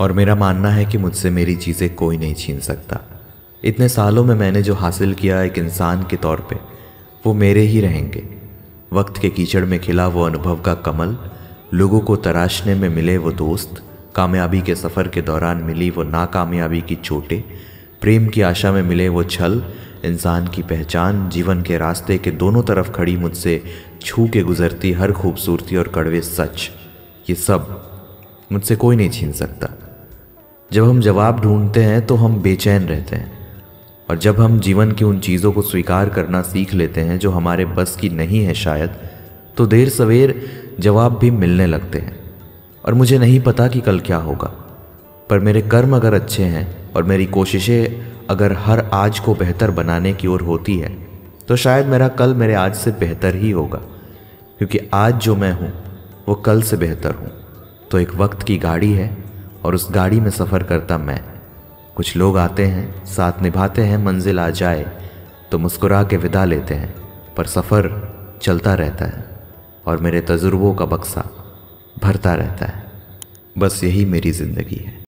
और मेरा मानना है कि मुझसे मेरी चीज़ें कोई नहीं छीन सकता इतने सालों में मैंने जो हासिल किया एक इंसान के तौर पे वो मेरे ही रहेंगे वक्त के कीचड़ में खिला वो अनुभव का कमल लोगों को तराशने में मिले वो दोस्त कामयाबी के सफ़र के दौरान मिली वो नाकामयाबी की चोटें प्रेम की आशा में मिले वो छल इंसान की पहचान जीवन के रास्ते के दोनों तरफ खड़ी मुझसे छू के गुजरती हर खूबसूरती और कड़वे सच ये सब मुझसे कोई नहीं छीन सकता जब हम जवाब ढूंढते हैं तो हम बेचैन रहते हैं और जब हम जीवन की उन चीज़ों को स्वीकार करना सीख लेते हैं जो हमारे बस की नहीं है शायद तो देर सवेर जवाब भी मिलने लगते हैं और मुझे नहीं पता कि कल क्या होगा पर मेरे कर्म अगर अच्छे हैं और मेरी कोशिशें अगर हर आज को बेहतर बनाने की ओर होती है तो शायद मेरा कल मेरे आज से बेहतर ही होगा क्योंकि आज जो मैं हूँ वो कल से बेहतर हूँ तो एक वक्त की गाड़ी है और उस गाड़ी में सफ़र करता मैं कुछ लोग आते हैं साथ निभाते हैं मंजिल आ जाए तो मुस्कुरा के विदा लेते हैं पर सफ़र चलता रहता है और मेरे तजुर्बों का बक्सा भरता रहता है बस यही मेरी ज़िंदगी है